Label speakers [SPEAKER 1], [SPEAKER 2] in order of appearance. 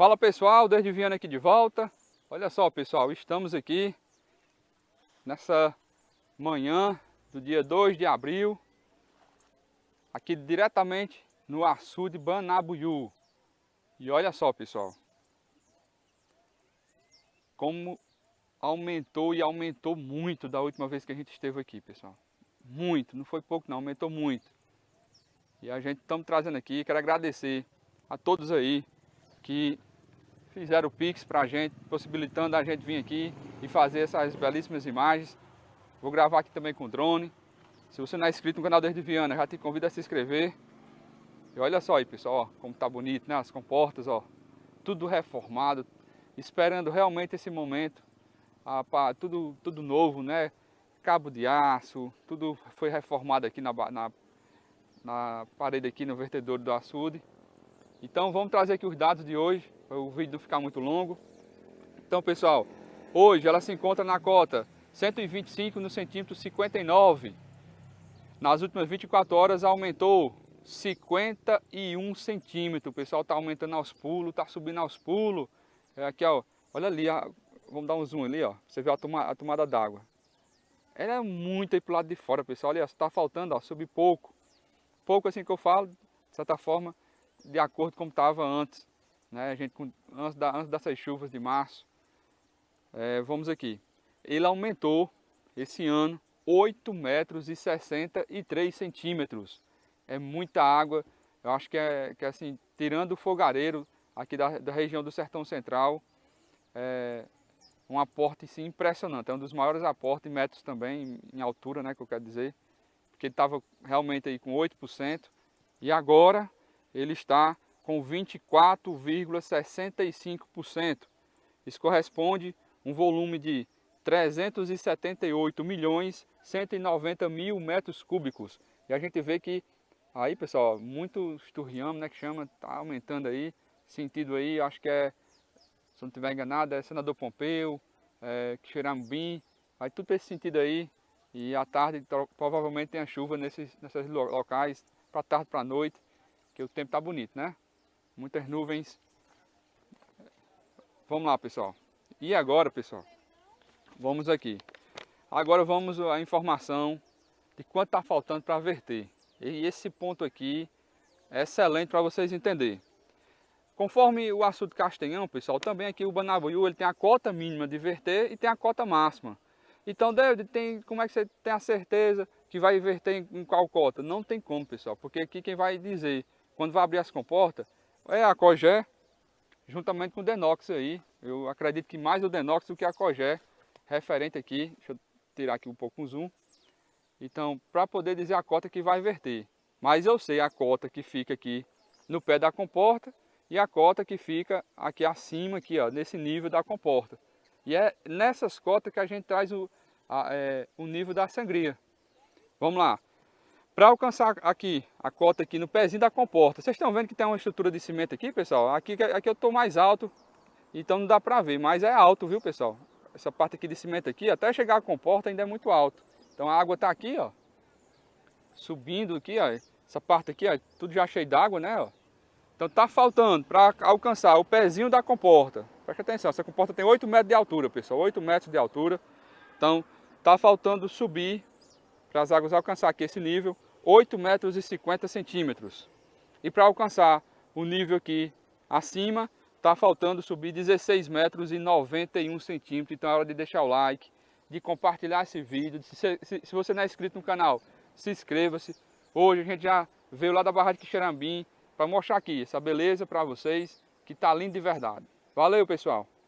[SPEAKER 1] Fala pessoal, desde Viana aqui de volta. Olha só pessoal, estamos aqui nessa manhã do dia 2 de abril, aqui diretamente no de Banabuyu. E olha só pessoal, como aumentou e aumentou muito da última vez que a gente esteve aqui pessoal. Muito, não foi pouco não, aumentou muito. E a gente estamos trazendo aqui, quero agradecer a todos aí que fizeram o Pix para a gente, possibilitando a gente vir aqui e fazer essas belíssimas imagens. Vou gravar aqui também com drone. Se você não é inscrito no canal Desde Viana, já te convido a se inscrever. E olha só aí, pessoal, ó, como tá bonito, né? As comportas, ó, tudo reformado, esperando realmente esse momento, ah, pra, tudo, tudo novo, né? Cabo de aço, tudo foi reformado aqui na, na, na parede aqui no vertedouro do açude. Então vamos trazer aqui os dados de hoje, para o vídeo não ficar muito longo. Então pessoal, hoje ela se encontra na cota 125 no centímetro 59. Nas últimas 24 horas aumentou 51 centímetros. O pessoal está aumentando aos pulos, está subindo aos pulos. É aqui, ó, olha ali, ó, vamos dar um zoom ali, ó, você vê a, toma, a tomada d'água. Ela é muito aí o lado de fora, pessoal. Olha, está faltando, ó, subir pouco. Pouco assim que eu falo, de certa forma, de acordo com como estava antes, né? A gente antes, da, antes dessas chuvas de março. É, vamos aqui. Ele aumentou esse ano 8 metros e 63 centímetros. É muita água. Eu acho que é que é assim, tirando o fogareiro aqui da, da região do Sertão Central, é um aporte sim, impressionante. É um dos maiores aportes em metros também, em altura, né, que eu quero dizer. Porque ele estava realmente aí com 8%. E agora ele está com 24,65%. Isso corresponde a um volume de 378 milhões 190 mil metros cúbicos. E a gente vê que aí, pessoal, muito esturriamo, né, que chama, tá aumentando aí, sentido aí, acho que é, se não estiver enganado, é Senador Pompeu, é, Xerambim, aí tudo esse sentido aí, e à tarde provavelmente tem a chuva nesses, nesses locais, para tarde, para noite, que o tempo está bonito, né? Muitas nuvens. Vamos lá, pessoal. E agora, pessoal? Vamos aqui. Agora vamos a informação de quanto está faltando para verter. E esse ponto aqui é excelente para vocês entenderem. Conforme o açude Castanhão, pessoal, também aqui o Banabuiú ele tem a cota mínima de verter e tem a cota máxima. Então, David, tem, como é que você tem a certeza que vai verter em, em qual cota? Não tem como, pessoal, porque aqui quem vai dizer quando vai abrir as comportas, é a Cogé, juntamente com o Denox aí. Eu acredito que mais o Denox do que a Cogé, referente aqui. Deixa eu tirar aqui um pouco o um zoom. Então, para poder dizer a cota que vai verter. Mas eu sei a cota que fica aqui no pé da comporta e a cota que fica aqui acima, aqui, ó, nesse nível da comporta. E é nessas cotas que a gente traz o, a, é, o nível da sangria. Vamos lá para alcançar aqui a cota aqui no pezinho da comporta. Vocês estão vendo que tem uma estrutura de cimento aqui, pessoal? Aqui, aqui eu estou mais alto, então não dá para ver, mas é alto, viu, pessoal? Essa parte aqui de cimento aqui, até chegar à comporta ainda é muito alto. Então a água está aqui, ó, subindo aqui, ó, essa parte aqui, ó, tudo já cheio d'água, né, ó. Então tá faltando para alcançar o pezinho da comporta. Preste atenção, essa comporta tem 8 metros de altura, pessoal, 8 metros de altura. Então tá faltando subir para as águas alcançar aqui esse nível, 8 metros e 50 centímetros. E para alcançar o nível aqui acima, está faltando subir 16 metros e 91 centímetros. Então é hora de deixar o like, de compartilhar esse vídeo. Se, se, se você não é inscrito no canal, se inscreva-se. Hoje a gente já veio lá da Barra de Quixerambim para mostrar aqui essa beleza para vocês que está lindo de verdade. Valeu, pessoal!